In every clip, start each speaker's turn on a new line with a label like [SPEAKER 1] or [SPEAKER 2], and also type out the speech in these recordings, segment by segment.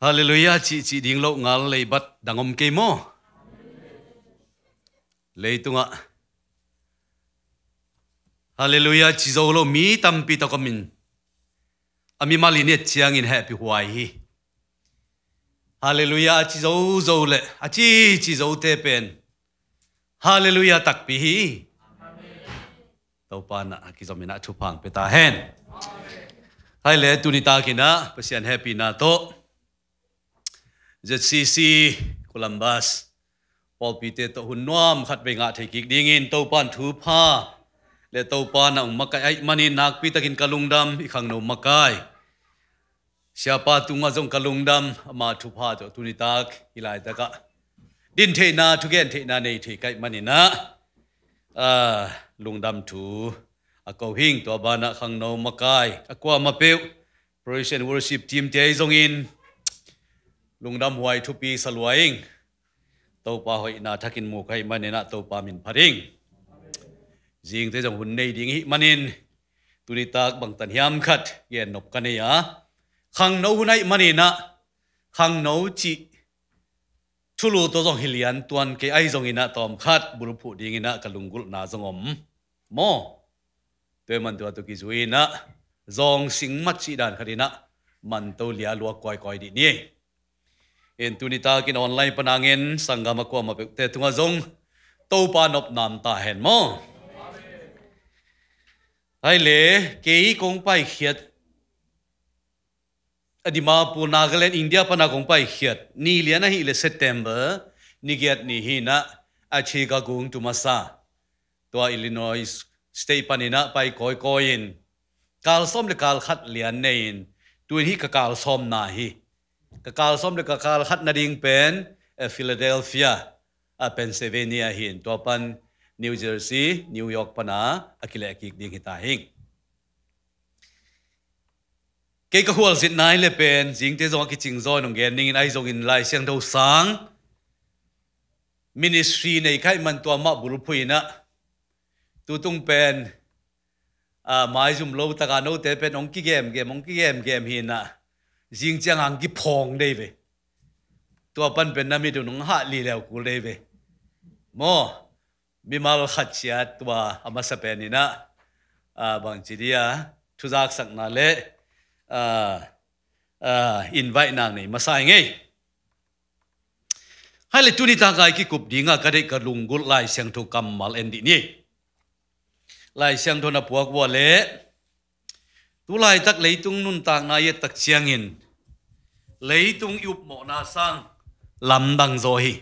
[SPEAKER 1] Hallelujah chị chị đình lộ ngà lấy bắt đằng ông kê mô lấy tung ạ Hallelujah chị dâu lộ mi tâm pi tao có mình ami mali net chiang in happy hoài hi Hallelujah chị dâu dâu lệ à chị chị dâu tê pen Hallelujah tak pi hi tàu pan à kí mình à chụp hàng pe ta hen hai lệ tu ni ta kina pasian happy na to จัดซีซีกุลัมบัสปอลปีเตตหุนน้อมขัดไปงาเทกิกดีงินเต้าปานทูผ้าและเต้าปานนังมักไอมันินักปีตะกินกะลุงดำอีกขังโนมักไกเสียป้าตุงอาจงกะลุงดำมาทูผ้าจตุนิตากิีหลายตะกะดินเทนาทุกเกนเทนาในเทกไอมันินะเออลุงดำทูอากหิงตัวบานะขังโนมักไกอากว่ามาเปิลโปรเจคชันวอร์ชิปทีมเจยจงอินลุงดำหวยทุปีสลวยองเตาปาหอยนาทักินหมูไข่มันเนนะเตาปามินพาริงจิงเตจงหุ่นในดิ่งหิมันินตุนิตากบังตันยามขัดเยนนบกันเนียขังนู้ในมันินะขังนู้จีชุลูตัวจงฮิลียนตัวนเกไอจงอินะตอมขัดบุรุษผู้ดิ่งอินะกลุงกุลนาจงอมโมตเวมันตัวตุกิจุยนะจงสิงมัดจีดานคดินะมันตัวเลียลัวกอยกอยดเนี่ in tunita kin online panangin sanggama ko mapekte tunga zong to panop nam ta hen mo ai le ke i kong pai khiat adima pu nagaland india pana kong pai khiat ni lia na hi le september ni giat ni hi na achi ga gung tu masa to illinois state panina pai koi koin kal som le kal khat lian nein tu hi ka kal som na hi kakal som le kakal hat na ding pen eh, Philadelphia a Pennsylvania hin topan New Jersey New York pana akile akik ding hita hing cái cái hual zit nai le pen jing te zong ki ching zo nong gen ning ai zong in lai siang đâu sang ministry này khai man tua ma bul na, tu tung pen à mai zum lo ta ga no te pen ong ki game game ong ki game game na riêng chàng hàng cái phong đây về tôi ban bên nam đi nông hạ li leo cú đây về mò, mi mal khát chia tua ama sa pe ni na à ah, bằng chỉ đi à thu giác sắc na lệ à à invite nàng này mà sai ngay hay là tuni ta gai ki kup dinga kare ka lungul lai sang thu kam mal en di ni lại sang thu na puak wa le tu lai tak leitung nun tak na ye tak chiangin tung yup mo na sang lam dang zo hi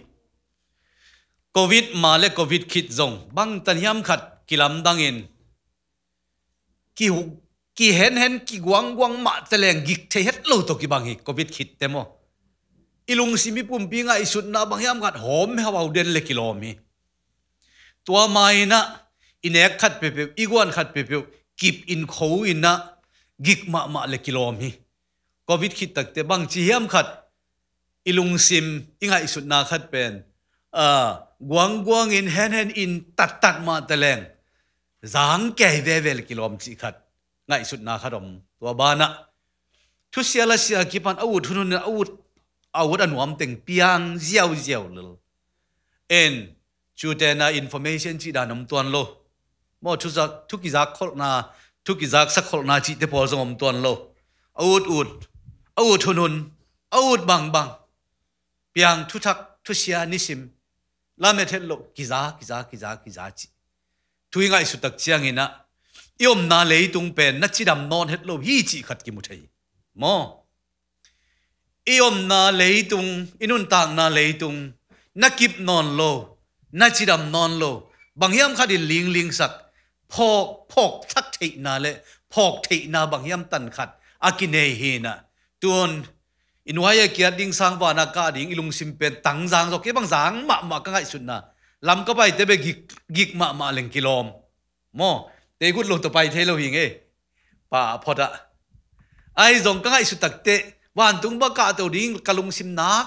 [SPEAKER 1] covid ma le covid khit zong bang tan hiam khat ki lam dang in ki hu ki hen hen ki guang guang ma teleng gik the het lo to ki bang hi covid khit te mo ilung simi pum pi nga isut na bang hiam khat hom hawau den le kilomi tua mai na inek khat pe pe igwan khat pe pe kip in khou in na กิกมามาเลกิโลมีโควิดคิดตักเตบังจีเฮียมขัดอิลุงซิมอิงไงสุดนาขัดเป็นเอ่อกวางกวางอินแฮนแฮนอินตัดตัดมาตะแรงสังแก่เวเวลกิโลมจีขัดไงสุดนาขัดอมตัวบ้านะทุเสียละเสียกิปันอาวุธหุนนอาวุธอาวุธอันหวมเต็งเปียงเจียวเจียวเลยเอ็นจูเตนาอินโฟเมชันจีดานมตวนโลมอทุสักทุกิจักคนนาทุกิจักสักคนนาจิเตพอสงอมตวนโลอาวุดอุดอาวุดทุนุนอาวุดบังบังเปียงทุทักทุเสียนิสิมลาเมเทโลกิจากิจากิจากิจาจิทุยง่ายสุดตักเจียงเงินะยอมนาเลยตุงเป็นนัดจิดำนอนเฮตโลฮีจิขัดกิมุทัยมออิอมนาเลยตุงอินุนต่างนาเลยตุงนักกิบนอนโลนัดจิดำนอนโลบางยามขัดินลิงลิงสักพอกพอกทักทินาเลพอกทินาบางยามตันขัดอากินเฮนะตัวนอินวายเกียรติงสังวานากาดิ่งอิลุงซิมเป็นตังสังสกเก็บบางสังมะมะก็ง่ายสุดนะลำก็ไปเตเบกิกกิกมะมะเลงกิโลมมอเตกุดลงต่อไปเทโลหิงเอป่าพอดะไอ้สงก็ง่ายสุดตักเตวันตุงบกะตัวดิ่งกะลุงซิมนัก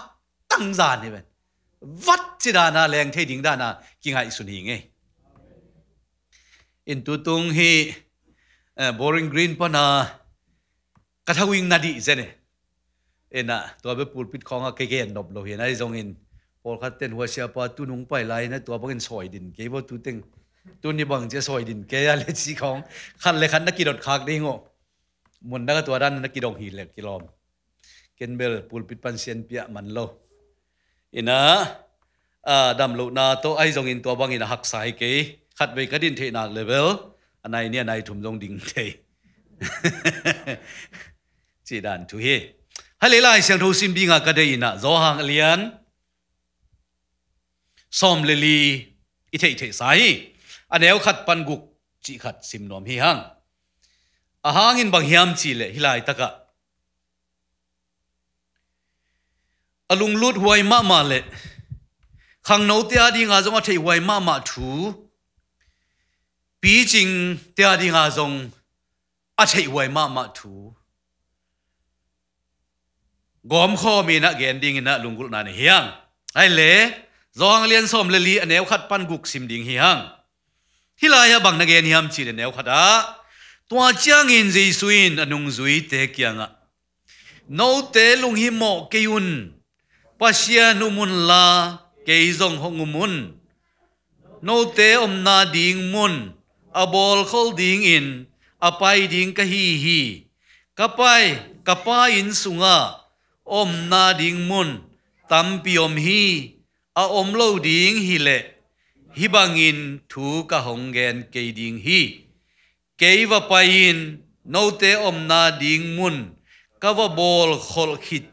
[SPEAKER 1] ตังสานนี่เป็นวัดจิดานาแรงเทดิ่งด้านากิงง่ายสุดหิงเออินตุตุงฮีบอริงกรีนปนากระทวิงนาดีเซนเอ็นะตัวเปปูปิดของเกเกนดบโลหินอะไรทรงเหนพอคัดเต้นหัวเสียปอตุนุงไปไลนะตัวพวกเงินซอยดินเกยว่ตุเตงตุนี่บังจะซอยดินเกยอลไรสีของขันเลยขันนักกีดดคากด้งอมันนักตัวด้านนักกีดองหีเล็กกิลอมเกนเบลปูลปิดปันเซียนเปียมันโลอินะดัมลูนาโตไอ้จงอินตัวบางอินหักสายเกยขัดไปก็ดินเทนักเลเวลอันไหนเนี่ยนายถุมลงดิ่งเทจีดันทุเฮให้เลไลเสียงทูซิมบิงก็ได้ยินะโซฮังเลียนซอมเลลีอิเทอิเทสายอันเอวขัดปันกุกจีขัดซิมนอมฮิฮังอาหางินบางยามจีเลฮิไลตะกะอลุงลุดหวยมามาเลขังโนเตียดีงาจงอเทหวยมามาทู bí trình tia đi ngà rồng à chạy hoài mà mà thú gom kho mi na gen ding na lungul na ni hiang ai le zong liên som le li anew khat pan guk sim ding hi hang hilaya bang na gen hiam chi le new khata tua chiang in ji suin anung zui te kianga no te lung hi mo keun pasia numun la ke zong hongumun no te om na ding mun abol khol ding in apai ding ka hi hi kapai kapa in sunga om na ding mun tam piom hi a om lo ding hi le hi bangin thu ka hong gen ke ding hi ke va pain no te om na ding mun ka va bol khol khit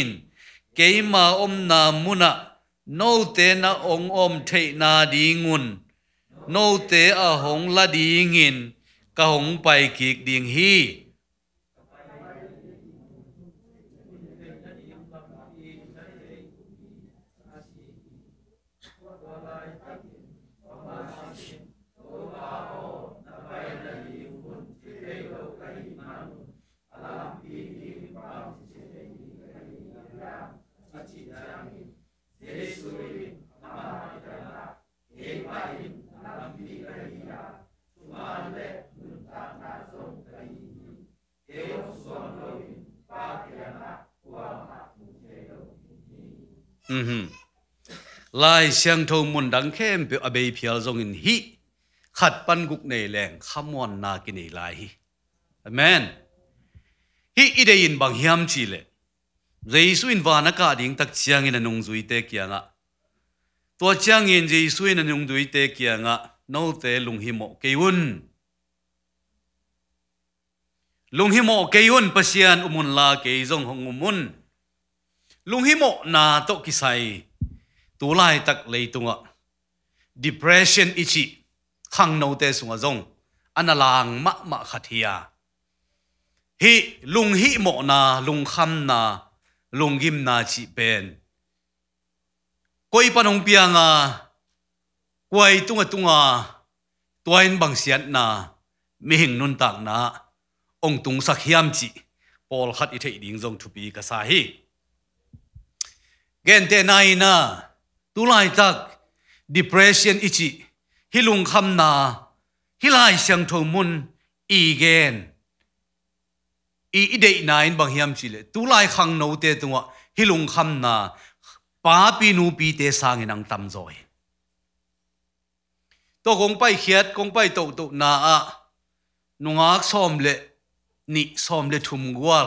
[SPEAKER 1] in, ke ma om na muna no te na ong om the na ding dingun โนเตอหงละดีงินกะหงไปกีกดีงฮี um lai siang môn đăng khen biểu pe abei phial zong in hi ban gục guk nei leng khamon na ki nei lai hi amen hi ide in bang hiam chi lệ. le su in wana ka ding tak chiang in nung anung zui te ngạ. to chiang in Giê-su in nung anung zui te ngạ no te lung hi mo keun lung hi mo keun pasian umun la ke zong hong umun ลุงฮิโมนาโตกิไซตูไลตักเลยตุงะ depression อิจิขังโนเตสุงะจงอันลางมะมะขัดเฮียฮิลุงฮิโมนาลุงคำนาลุงกิมนาจิเป็นกอยปนงเปียงากวยตุงะตุงะตัวอินบังเสียนนามิหิงนุนต่างนาองตุงสักยามจิปอลขัดอิเทดิงจงทุปีกษาฮีเกนเตนายนาตุลายักดิเพรสชันอิจิฮิลุงคำนาฮิไลาเซียงทงมุนอีเกนอีอีเดนายนบางเฮียมชิเลตุลาขังโนเตตัวฮิลุงคำนาป้าปีนูปีเตสางินังตำโอยตัวคงไปเขียดคงไปตุตุนาอะนุงักซอมเลนิซอมเลทุมกวล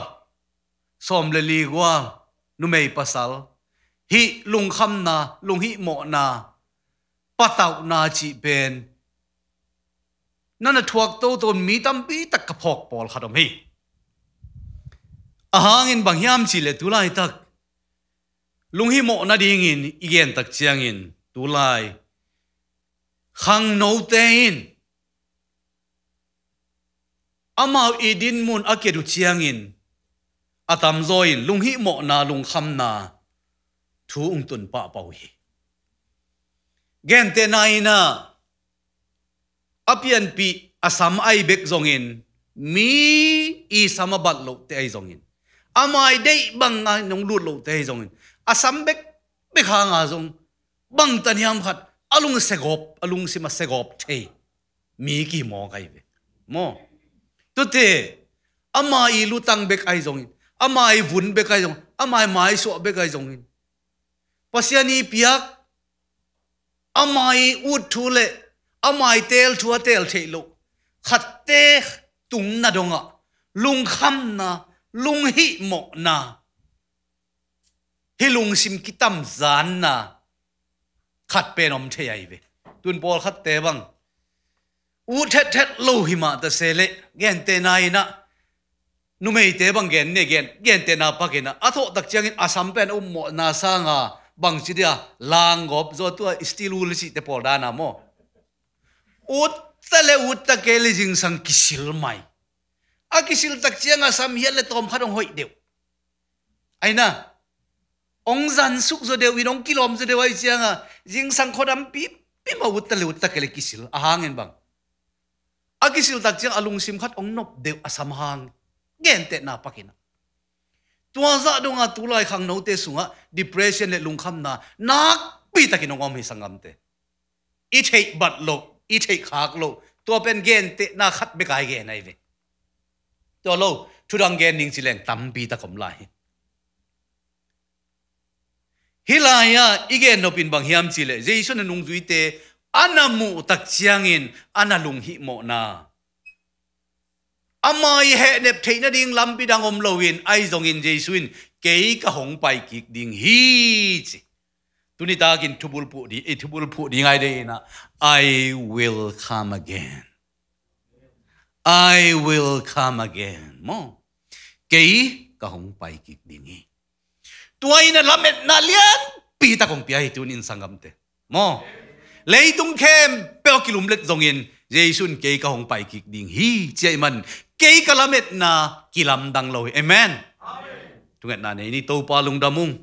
[SPEAKER 1] ซอมเลลีกวลนุไม่ปัสสาว hi lung kham na lung hi mo na patau na chi ben nana thuak to ton mi tam bi tak ka phok pol khadom hi ahang in bang yam chi le tulai tak lung hi mo na ding in igen tak chiang in tulai khang no te in amao idin mun akedu chiang in atam zoin lung hi mo na lung kham na thu ung tun pa pau hi gen te na apian pi asam ai bek zong in mi i samabat lo te ai zong in amai dei bang nga nong lut lo te ai zong in asam bek bek ha nga zong bang tan yam khat alung segop alung se gop te mi ki mo kai be, mo tu te amai lu tang bek ai zong in amai vun bek ai zong amai mai so bek ai zong in pasiani piak amai ut thu amai tel thua tel thelo khat te tung na donga lung kham na lung hi mo na hi lung sim kitam zan na khat pe nom the ai ve tun bol khat te bang u the the lo hi ma ta se le gen te na ina nu mei te bang gen ne gen gen te na pa gen na atho tak chang in asam pen um mo na sa nga bằng chỉ dia à? lang ngop zo still steel ul si à? te por dana mo ut ta le ut ta ke le jing sang kisil mai a à, kisil tak chiang a sam hian le tom khadong hoi deu aina ong zan suk zo deu inong kilom zo deu ai chiang a jing sang khodam pi pi ma ut ta le ut ta ke le kisil a hangen bang a kisil tắc chiang alung sim khát ông ong nop deu asam hang gen te na pakina ตัวซะดงอาตุลายขังโนเตสุงะ depression เลลุงคำนานักปีตะกินงอมให้สังกำเตอีเทบัดโลอีเทขากโลตัวเป็นเกณฑ์เตนาคัดไม่กายเกณฑ์ไหนเวตัวโลทุดังเกณฑ์นิงสิแรงตั้มปีตะขมลายฮิลายะอีเกณฑ์นบินบางเฮียมจิเลเจสันนุงจุยเตอานามูตักเชียงอินอานาลุงฮิโมนา amai he nep theina ding lampi dang om lowin ai zong in jesuin ke ka hong pai ki ding hi chi ni ta kin thubul pu di e thubul pu di ngai de na i will come again i will come again mo ke ka hong pai ki ding hi tuaina lamet na lian pi ta kong pi ai tu tunin sangam te mo tung kem pe kilum let zongin jesus ke ka hong pai kik ding hi chei man kei kalamet na kilam đằng loi amen tungat này, ni tàu pa lung damung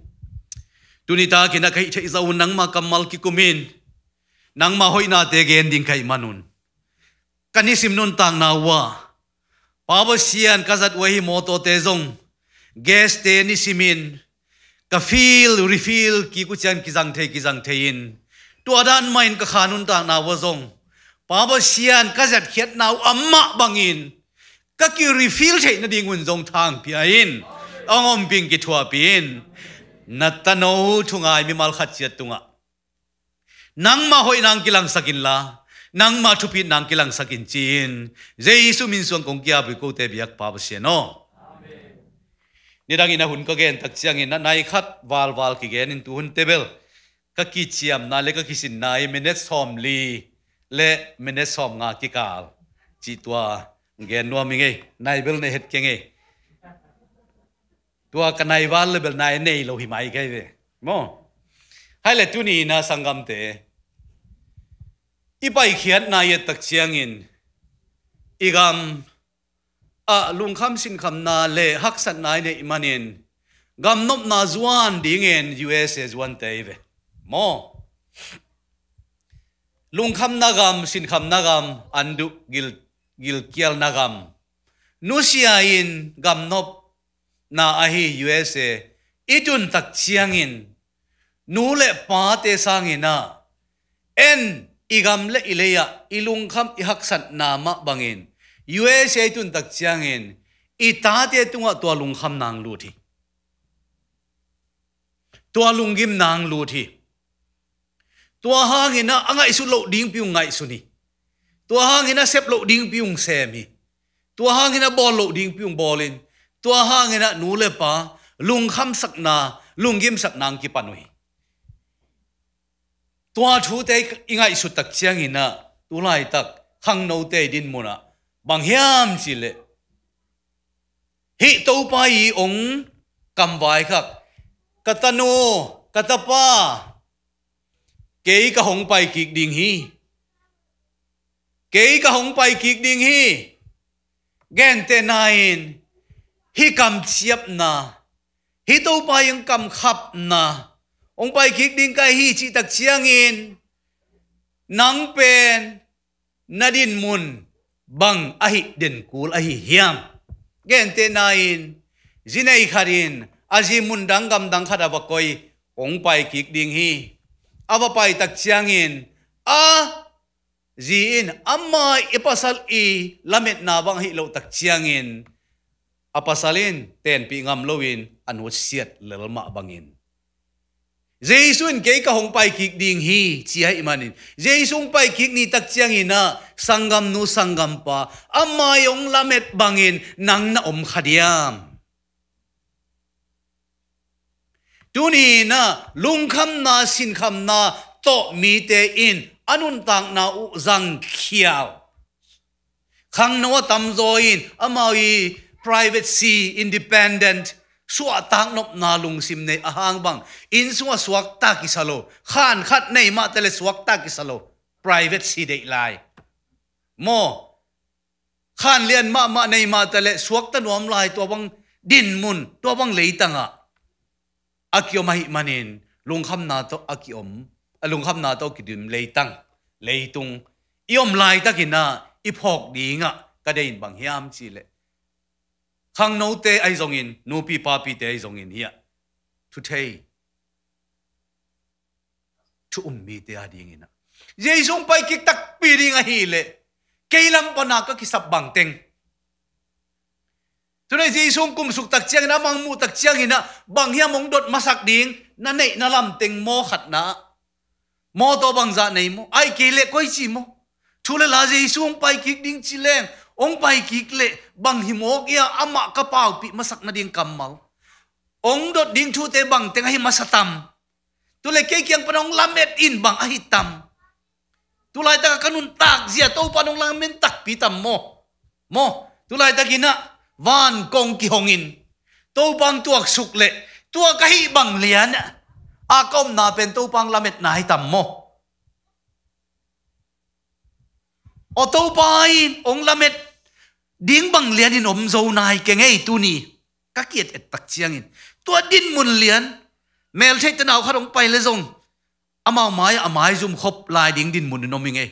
[SPEAKER 1] tunita kina kai chei zau nang ma kamal ki kumin nang ma hoi na te gen ding khai manun sim nun tang na wa Pabo siyan kasat wahi moto tezong. Gas te ni simin. Ka feel, refill, ki kuchan the te kizang the in. Tu adan main ka khanun ta na wazong. Pabo siyan kasat khiet nau amma bangin. ก็คือรีฟิลใช่นาดีงุนจงทางพี่อินองอมบิงกิทัวพีอินนัตโนทุงไอมีมาลขัดเสียตุงะนังมาหอยนางกิลังสกินลานังมาทุพินางกิลังสกินจีนเยซูมินส่วนของกิอาบิโกเตบิยักปาบเสียโนนี่ดังอินะหุ่นก็เกณฑ์ตักเสียงอินะนายขัดวาลวาลกิเกณฑ์อินตุหุ่นเตเบลก็กิจยามนาเลก็กิสินนายเมเนสซอมลีและเมเนสซอมงากิกาลจีตัว nghe nuo mi nghe nai bel ne het ke nghe tua ka nai wal le bel nai nei lo hi mai ke ve mo hai le tu ni na sangam te i pai khiat na ye tak chiang in igam a lung kham sin kham na le hak san nai ne imanin gam nop na zuan ding en us is one day ve mo lung kham na gam sin kham na gam andu gilt gilkial na gam nusia in gam nop na ahi usa itun tak chiangin nule pa te sangina en igam le ileya ilung kham ihaksan nama bangin usa itun tak chiangin ita te tunga to lung nang lu thi to lungim nang lu thi to hangina anga isu lo ding piu ngai su ni ตัวห้างินนะเซปโลดิ้งพิวงเซมีตัวห้างินนะบอลโลดิ้งพิวงบอลินตัวห้างินนะนูเลปะลุงคำสักนาลุงยิมสักนางกีปานุยตัวทูเตยังไงสุดตักเชียงินะตัวไล่ตักขังโนเตดินมุนะบางเฮียมสิเลฮิตไปองกำไว้ครับกตโนกตปาเกยกะหงไปกิกดิ่งฮี ke ka hong pai ki ding hi gen te nain hi kam chiap na hi to pa yung kam khap na ông pai ki ding ka hi chi tak chiang in nang pen nadin mun bang ahi den kul ahi hiam gen te nain jinai kharin aji mun dang gam dang khada ba koi ong pai ki ding hi awa pai tak chiang in a ziin amma ipasal i lamet na bang hi lo tak chiangin apasalin ten pi ngam loin anwa siat lelma bangin Jaisun ke ka hong pai kik ding hi chia imanin Jaisung pai kik ni tak chiang ina sangam nu sangam pa amma yong lamet bangin nang na om khadiam Tuni na lungkham na sinkham na to mi te in anun tang na u zang khiao khang no tam zoin amawi private si independent suwa tang nop na lung sim nei ahang bang in suwa suak ta ki salo khan khat nei ma tele suak ta ki salo private s ไ dei lai mo khan lian ma ma nei ma tele suak ta nuam lai to bang din mun to bang lei tanga akiom hi manin lung kham na to akiom อลุงคำนาโตกิดุมเลยตังเลยตุงอีอมลายตะกินาอีพอกดีงะก็ได้ยินบางเฮียมจีเลยขังโนเตไอซงอินนูปีปาปีเตไอซงอินเฮียทุเททุอุมมีเตอาดีงินะเยซงไปกิตักปีดีงะฮีเลยเกลัมปนาก็กิสับบังเต็งทุนเจสุงกุมสุกตักเจียงนะมังมูตักเจียงอินะบางเฮียมงดดมาสักดิงนั่นเนนลำเต็งโมขัดนะ mo to bang za này mo ai ke le koi chi mo thu le la je ông pai ki ding chi leng ong pai ki le bang hi mo ya ama ka pau pi masak na ding kam mal ong dot ding thu te bang teng hi masatam tu le ke ông làm lamet in bang ahi tam tu lai ta kanun tak zia to panong lamet tak bị tam mo mo tôi lại ta kina van kong ki hongin to bang tuak suk le tua kahi bang lian akom à, na pento pang lamet na hitam mo o to pai ong lamet ding bang lian in om zo nai ke ngei tu ni ka kiet et tak chiang in tua din mun lian mel thai tanaw kharong pai le zong amao à, mai amai à, zum khop lai ding din mun no mi ngei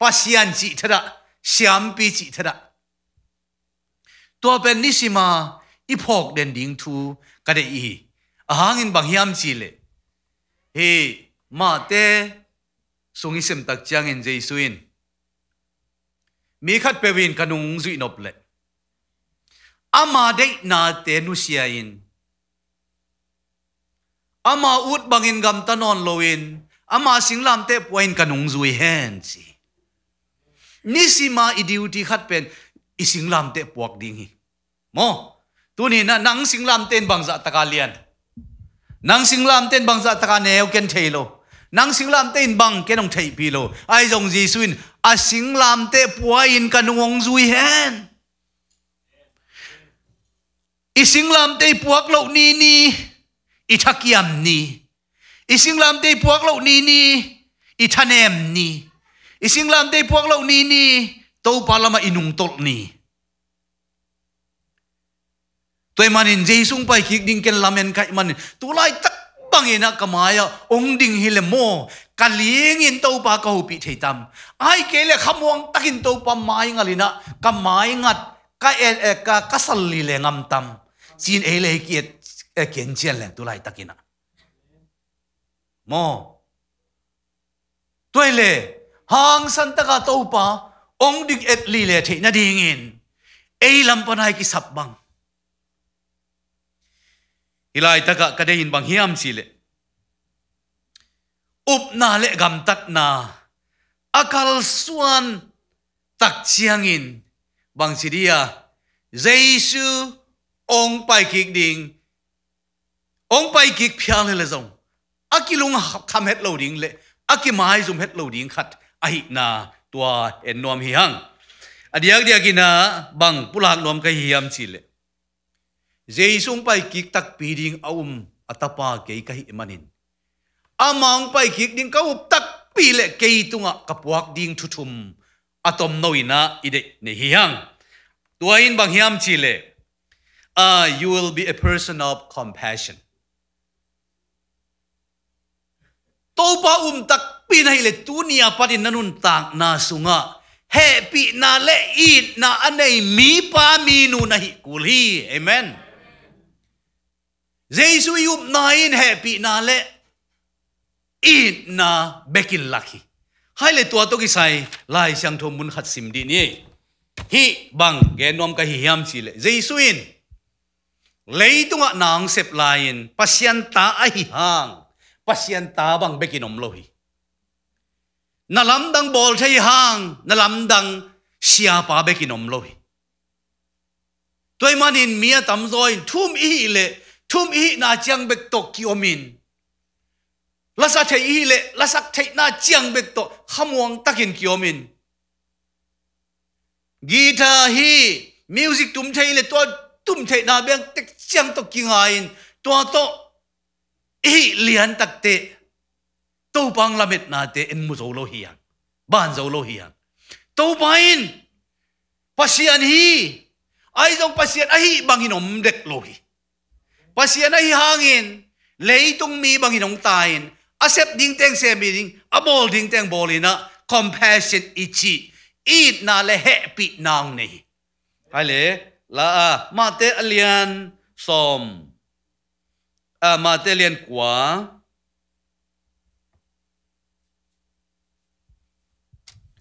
[SPEAKER 1] pasian chi thara siam pi chi thara tua pen ni sima i phok den ding thu ka de i ahangin bang hiam chi le ฮมาเตสงิสมตักจางเงินเจสุินมีขัดเปวินกันุงจุยนบเลยอามาเด้นาเตนุเชียินอามาอุดบังินกัมตนอนโลวินอามาสิงลามเตปวยินกนุงจุยเฮนซีนิสิมาอิดิวติขัดเป็นอิสิงลามเตปวกดิงฮีโมตัวนี้นะนังสิงลามเตนบังจะตะกาเลียนนางสิงลามเต้นบางจะตะการแนวเกนเทโลนางสิงลามเต้นบางเกนองเทพีโลไอจงจีสุนอาสิงลามเตปัวอินกันวงจุยแฮนอีสิงลามเตปวกโลนี้นี่อีทักยมนี่อีสิงลามเตปวกโลนี้นี่อีทนเอมนี่อีสิงลามเตปวกโลนี้นีโตัวปาลามาอินุงตลนี่ tôi mà nhìn dây sung bay khi đinh ken làm em cái mà tu lại tắc bằng yên cái máy à ông đinh hi là mò cả liếng yên tàu ba câu bị thấy tâm ai kể là khăm hoang tắc yên tàu ba mai ngay nè cái máy ngặt cái el cái cái sal li là ngâm eh, tâm xin ấy lấy kiệt kiến chiến là tu lại tắc yên mò tôi lệ hang san tắc tàu ba ông đinh et li là thấy nó yên ai làm bên này cái sập băng ilai taka kade in bang hiam sile up na le gam tak na akal suan tak chiang in bang si dia Giêsu ông pai kik ding ong pai kik phiang le zong akilung kham het lo ding le akimai zum het lo ding khat ai na tua en nom hi hang adiak dia kina bang pulak nom kai hiam chi Jesus pai kik tak piring aum atapa ke kai manin. Amang pai kik ding kau tak pile ke tunga kapuak ding tutum atom noina ide ne hiang. Tuain bang hiam chile. Ah, you will be a person of compassion. Topa um tak pinai le tunia patin nanun tak na sunga. Happy na le eat na anei mi pa minu na hi kulhi. Amen. Jesus yup na in happy na le in na bekin lucky hai le tua to ki sai lai sang thom mun khat sim di ni hi bang ge nom ka hi yam si le Jesu in leitunga nang sep lain pasien ta a hi hang pasien ta bang bekinom lo hi na lam dang bol thai hang na lam dang sia pa om lo hi toy manin mia tam zoi thum i le thum hi na chiang bek to ki omin lasa thei hi le lasa thei na chiang bek to hamuang takin ki omin guitar hi music tum thei le to tum thei na beng tek chiang to ki ngain to to i lian tak te to bang lamet na te en mu zo lo hi yang ban zo lo hi yang to bain pasian hi ai zong pasian ahi bangin om dek lo hi pasya na hihangin, leitong mi bang hinungtayin, accepting teng semining, abolding teng bolina, compassion ichi, eat na lehe pi nang ni. Kale, la ah, mate alian som, a, ah, mate alian kwa,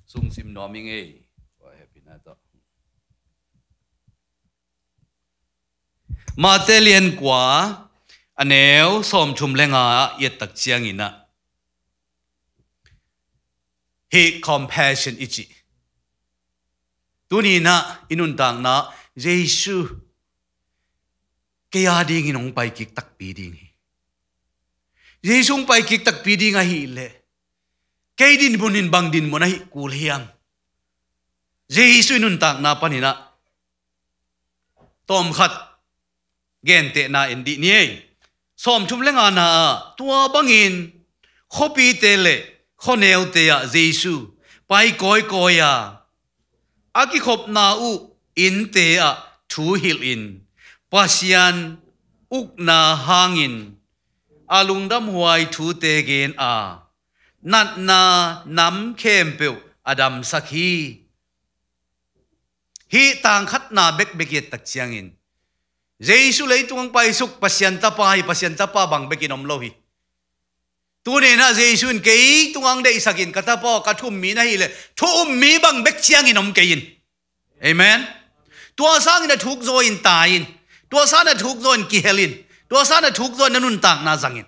[SPEAKER 1] sung sim noming eh. มาเตเลียนกว่าอันเนวสอมชุมเลงาเยตักเจียงอินะฮ e คอมเพ s ชั o นอิจิตุนีนะอินุนต่างนะเยซูเกียดิงินองไปกิกตักปีดิงเยซูไปกิกตักปีดิงอะฮิเลเกดินบุนินบังดินมุนะฮิกูเลียงเยซูอินุนต่างนะปนินะตอมขัด gen te na in di ni som chum lenga na tua bangin khopi te le khoneu te ya jesu pai koi koi ya aki khop na u in te a thu hil in pasian uk na hangin alung dam huai thu te gen a nat na nam khem pe adam sakhi hi tang khat na bek bek ye tak chiang in lấy leitung pai suk pasien tapa hi pasien tapa bang bekin om hi. Tu ne na Jesu in kei tungang de isakin kata po kathum mi na hi le mi bang bek chiang in om kein. Amen. Tua sang na thuk zo in ta in. Tua sa na thuk zo in ki helin. Tua sa na thuk zo na nun tak na in.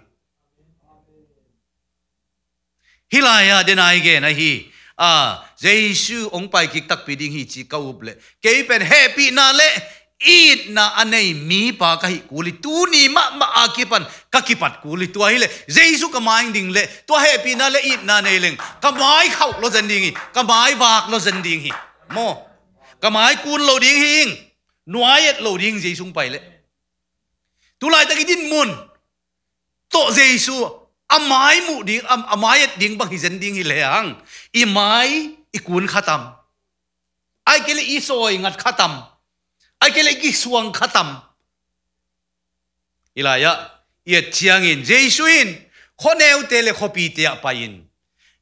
[SPEAKER 1] Hilaya denai ge na hi. À, Giêsu ông bài kịch tắc bị đình hi chỉ câu le. Kei pen happy na le ít na anh anei mi pa ka hi kuli tu ni ma ma akipan ka kipat kuli tu hi le jesu kamai ding le to he pi na le ít na nei leng kamai khau lo zen ding hi kamai wak lo zen ding hi mo kamai kun lo ding hing nuayet lo ding jesus bay le tu lai ta ki din mun to jesu amai mu ding am et ding bang hi zen ding hi le ang i mai i kun khatam ai le i soi ngat khatam ai cái lấy cái suang khát tâm ilaya yết chiang in Jesus in khó neo tê lệ khó pi tê apa in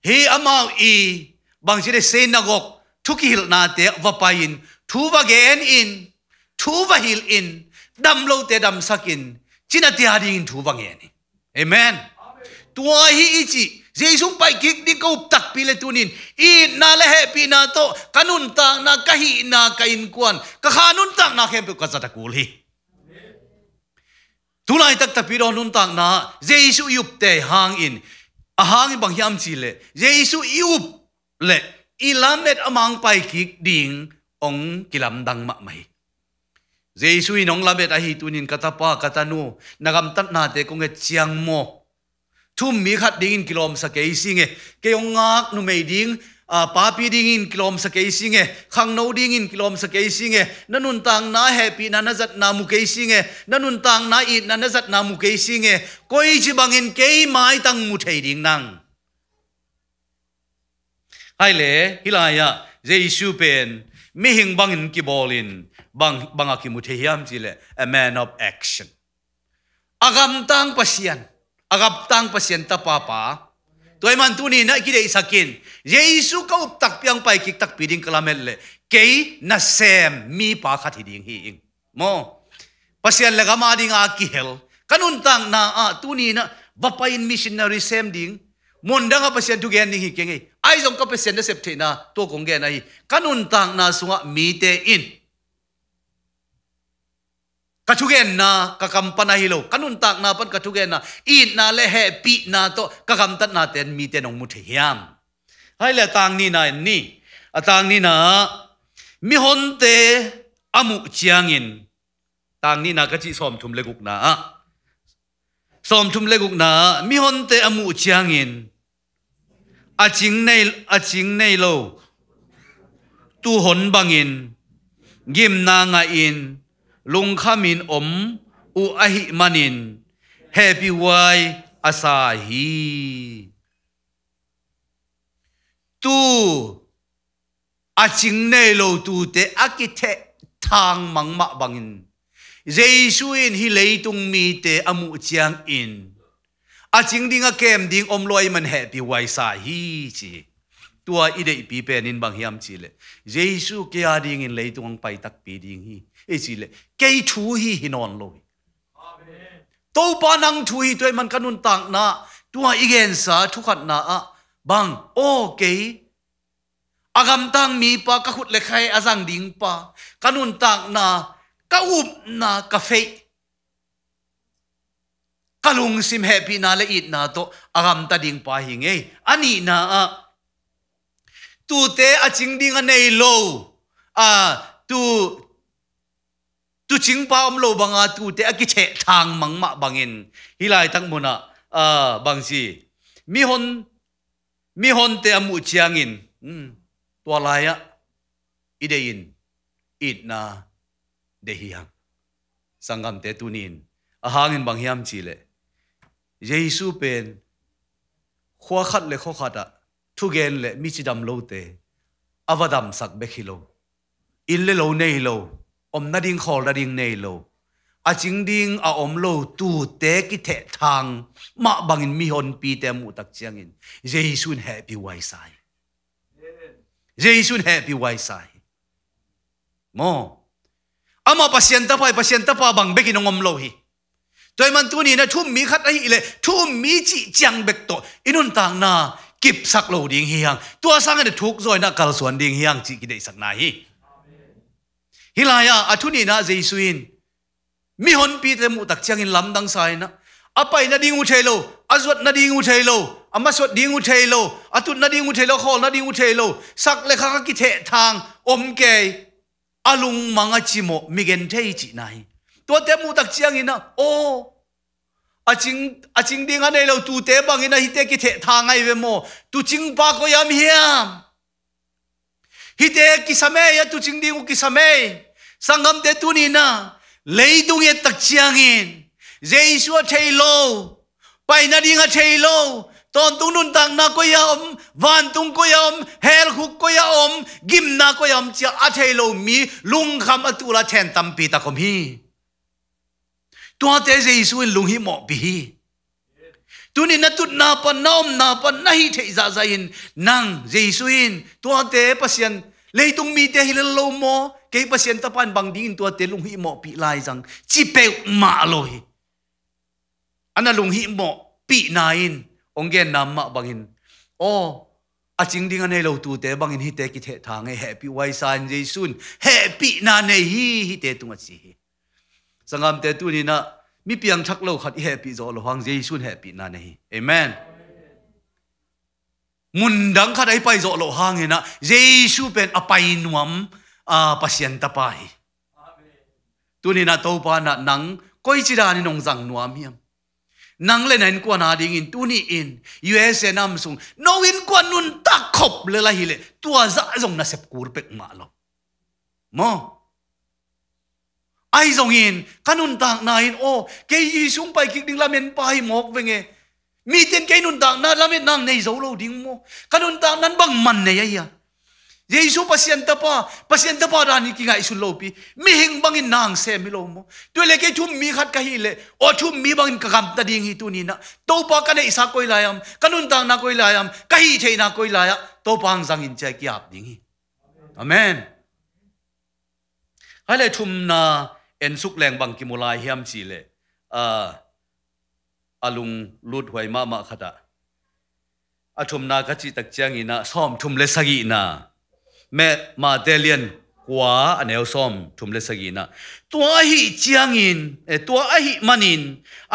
[SPEAKER 1] hi amau i bằng chỉ để synagogue thu kỳ hiệu na tê và pa in thu và gen in thu và hil in đâm lâu tê đâm sắc in chỉ là tê hà in thu và gen amen tua hi ichi Jesus pai kik di ko tak pile tunin i na le he pi na to kanun ta na kahi na kain kwan ka khanun tak na khem pe ka zata kul hi tak ta piro nun tak na Jesus yup te hang in a à, hang bang hiam chile, le Jesus yup le i lam amang pai kik ding ong kilam dang ma mai Jesus nong la bet a tunin katapa katanu nagam tat na te ko nge chiang mo ทุ่มมีขัดดิ้งกิโลมสเกยสิงเอเกยงงักนุไม่ดิ้งอาป้าพีดิ้งกิโลมสเกยสิงเอขังโนดิ้งกิโลมสเกยสิงเอนันุนตังนาแฮปีนันจัดนามุเกยสิงเอนันุนตังนาอีนันจัดนามุเกยสิงเอก้อยจีบังเห็นเกยไม้ตังมุเทดิ้งนังไอเล่ฮิลายะเจสูเป็นมิหิงบังเห็นกิบอลินบังบังอากิมุเทียมจีเล่ a man of action อากามตังปัสยัน agap tang pasien ta papa toy man tu na isakin yesu ka up tak piang pai kik tak piding kalamel le ke na sem mi pa khat ding hi ing mo pasien laga ma ding a ki hel kanun tang na a tu ni na bapain missionary sem ding munda nga pasien tu gen ding hi kenge ai jong ka pasien na sep the to kong gen ai kanun tang na sunga mi te in ka thu gen na ka kam pa na hilo kanun tak na pan ka thu gen na i na le he pi na to ka kam tat na ten mi te ông mu the hiam hai le tang ni na ni a tang ni na mi hon te amu chiang in tang ni na ka chi som thum le guk na a som thum le guk na mi hon te amu chiang in a ching nei a ching nei lo tu hon bang in gim na nga in ลุงข้ามินอมอุอหิมันินเฮปิวายอาซาฮีตูอาจิงเนโลตูเตอากิเททางมังมะบังอินเยซูอินฮิเลยตุงมีเตอมุจียงอินอาจิงดิงอาเกมดิงอมลอยมันเฮปิวายซาฮีจีตัวอีเดปีเป็นอินบางยามจีเลยเยซูเกียดิงอินเลยตุงไปตักปีดิงฮี ấy gì lệ cây chú hi hi non lôi tàu ba năng chú hi tuổi mình cần un tặng na tua igen sa chú khát na à bằng ô cây agam tang mi pa ka khut le khai azang ding pa kanun tang na ka up na ka fe kalung sim happy na le it na to agam ta ding pa hi nge ani na a ah. tu te aching ding a nei lo a ah, tu tu ching pa om lo banga tu te aki che thang mang ma bangin hilai tang muna a bang si mi hon mi hon te amu chiangin um tua laya idein it na de hiang sangam te tunin ahangin bang hiam chi le jesu pen khwa khat le kho khata thu gen le mi chi dam lo te avadam sak be khilo in le lo nei lo อมนาดิงขอลดิงเนโลอาจิงดิงอาอมโลตูเตกิเททางมาบังอินมีฮอนปีเตมูตักเจียงอิน เจสุนแฮปปี้ไวไซ เจสุนแฮปปี้ไวไซมออามาปัสยันตาไปปัสยันตาปาบังเบกินงอมโลฮีตัวมันตัวนี้นะทุ่มมีคัดไอ้เล่ทุ่มมีจิจังเบกโต อินุนต่างนากิบสักโลดิงเฮียงตัวสังเนตทุกซอยนักกลสวนดิงเฮียงจิกิได้สักนาฮี hi la ya a thu na zai suin mi hon pi te mu tak chang in lam dang sai na apai na dingu thailo azwat na dingu thailo amaswat dingu thailo atut na dingu thailo khol na dingu thailo sak le kha ki the thang om ke alung manga mi migen thei chi nai to te mu tak chiang ina o aching aching ding anelo tu te bang na hite ki the thang ai ve mo tu ching pa ko yam hiam hite kisame ya tu chingdi ngu sang sangam te tu ni na leidung ye tak chiangin jesu a thei lo pai na ding a thei lo ton tung nun tang na ko ya om van tung ko ya om hel khuk ko ya om gim na ko ya om chia a thei lo mi lung kham la chen tam pi ta kom hi tua te jesu in lung hi mo bi hi tuni na tut na pa nom na pa na hi thei za za in nang jesu in tua te pasian เลยตรงมีเดฮิลโลโมเกยเปอร์เซ็นต์ตะปันบางดีนตัวเตลุงฮิมอปีลายจังจีเปกมาลอยอันนั้นลุงฮิมอปีนายนองเกนนามะบางินโอ้อาจิงดิงันในเราตูเตบางอินฮิเตกิเททางเฮปีไวซานเจสุนเฮปีนานฮีฮิเตตุงอสีสังกามเตตุนี่นะมีเพียงชักโลขัดเฮปีโซอลฮังเจสุนเฮปีนานฮีเอเมน mun dang khat ai pai zo lo hang na jesu pen apai nuam a pasien ta pai tu ni na to pa na nang koi chi ni nong jang nuam hiam nang le nen kwa na ding in tu in us nam sung no in kwa nun ta khop le la hi le tu za zong na sep kur pek ma lo mo ai zong in kanun tak na in o ke yi sung pai kik ding la men pai mok ve nge mi tên cái nun tang na lami nang nei zo lo ding mo kanun tang nan bang man nei ya Yesu pasien ta pa pasien ta pa rani ki ngai sun lo pi mi hing in nang se mi lo mo tu le ke thum mi khat ka hi le o thum mi bangin ka kam ta ding hi tu ni na to pa ka ne isa koi layam kanun tang na koi layam ka hi thei na koi laya to pang zang in che ki ap ding hi amen hale thum na en suk leng bang ki mulai hiam chi le a à, alung lut huai ma ma khata athum na ka chi tak chiang ina som thum le sagi na me ma delian kwa anel som thum le sagi na tua hi chiang in e tua hi manin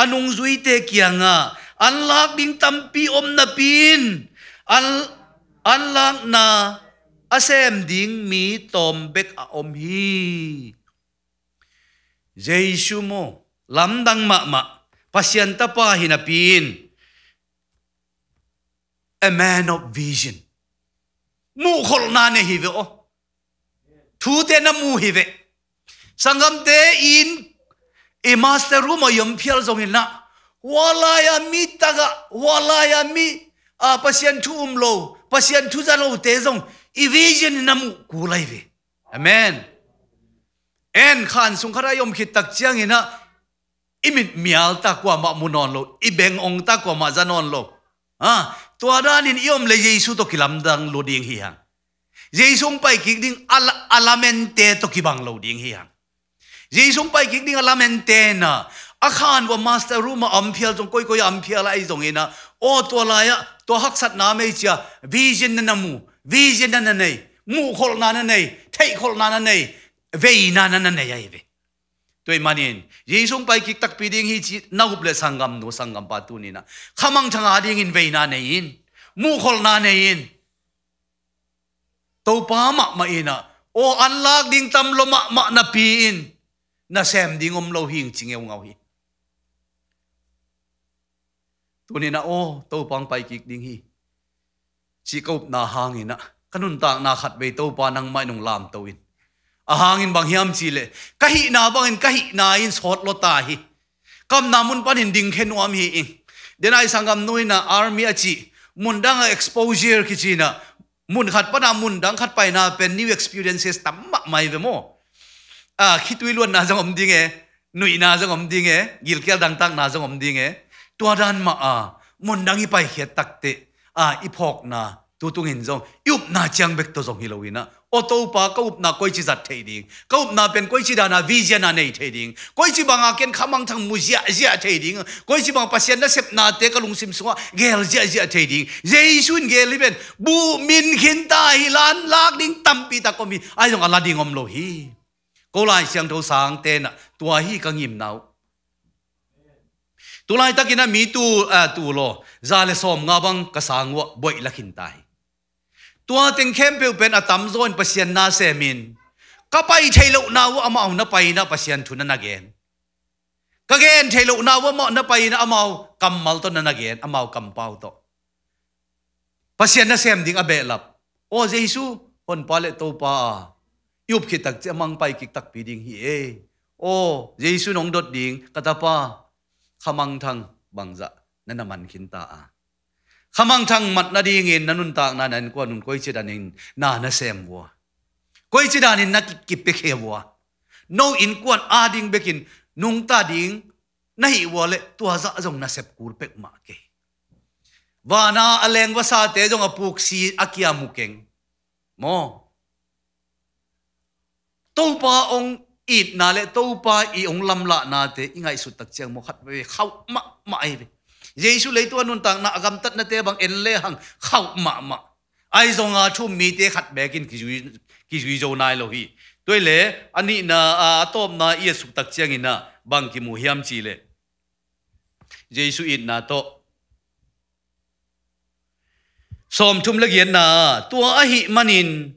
[SPEAKER 1] anung zui te kianga an lak ding pi om na pin an an lak na asem ding mi tom bek a om hi jaisu mo lam dang ma ma pasian tapa hina pin a man of vision mu khol na ne hi ve o oh. thu te na mu hi ve sangam te in e master room o yom phial zong in na wala ya mi taga wala ya mi a pasian thu um lo pasian thu za lo te zong i e vision na mu ku lai ve amen en khan sung khara yom khit tak chiang ina imit mial ta kwa ma munon lo ibeng ong ta kwa ma zanon lo à tua ra nên iom le Giêsu to kilam dang lo ding hi hang Giêsu pai kik ding al alamente to ki bang lo ding hi hang Giêsu pai kik ding alamente na a khan wa master room am phial jong koi koi am phial ai jong ina o to la ya to hak sat na me cha vision na mu vision na na nei mu khol na na nei thei khol na na nei vei na na na nei ai ve tuy manin yesung pai kik tak piding hi chi naup le sangam no sangam pa tu ni na khamang thanga ding in veina ne in mu khol na ne in to pa ma ma ina o an lak ding tam lo ma ma na pi in na sem ding om lo hing chingeu ngau hi tu ni na o to pang pai kik ding hi chi kop na hang ina kanun tak na khat ve to pa nang mai nung lam to in ahangin bang hiam chile kahi na bangin kahi na in sot lota hi kam namun panin ding khenuam hi ing denai sangam na army achi mundang exposure kichina mun khat pana mun dang khat na pen new experiences tamma mai vemo a khitui luan na jangom dinge nui na jangom dinge gilkel dang tak na jangom dinge tuadan ma a mundang i pai khet takte a ipok na tu tutungin jong yup na chang bek to jong hilowina โอตปาเก็อุบนาก้อยชิจัดเทีดิงเก็อุบนาเป็นก้อยชิดานาวิจเจนาเนี่เทีดิงก้อยชิบางอาเกนขมังทั้งมุจิอาจจอาเทดิงก้อยชิบางพัศยันนาเซปนาเตะกะลุงซิมสัวเกลเจอาจจอาเทดิงเยสุนเกลิเป็นบูมินขินตาฮิลานลากดิงตัมปีตะกมีไอ้ยองอลาดิงอมโลฮีโกลายเสียงโทสังเตนตัวฮีกังยิมนาวตัุลาตักินามีตูเอตวโลซาเลสอมงาบังกะสังวะบุยละขินตายตัวติงเข้มเปลวเป็นอตัมโซนปัซยนนาเซมินก็ไปช้ลกนาวอามาเอาไปนะปัซยนทุนนักเองก็เกณฑ์ช้ลกนาวามาอาไปนะอามาเอากำมัลตันนักเองอามาเอากำเป้าต่อปัซยนนาเซมดิ่งอเบลับโอ้เจสุคนปาเลตโตปายุบขิตักจะมังไปขิดตักปีดิ่งฮีเอโอ้เจสุนองดดดิ่งกระตาปาขมังทังบังจะนั่นมันขินตาอา khamang thang mat na ding in nanun tak na nan ko nun koi chidan in na na sem wo koi chidan in na ki pe khe wo no in kwan a ding bekin nung ta ding na hi wo le tu za jong na sep kur pek ma ke wa na aleng wa sa te jong apuk si akia mukeng mo to pa ong it na le to pa i ong lam la na te ingai su tak chang mo khat ve khau ma ma ai Giêsu lấy tua nun tang na gam tat na te bang en le hang khau mạ mạ, ai zonga thu mi te khat be kin ki zui ki zui zo nai lo hi tôi anh ani na à, tom na ia suk tak chiang ina bang ki mu hiam chi le Giêsu in na to som thum la gian na tua a hi manin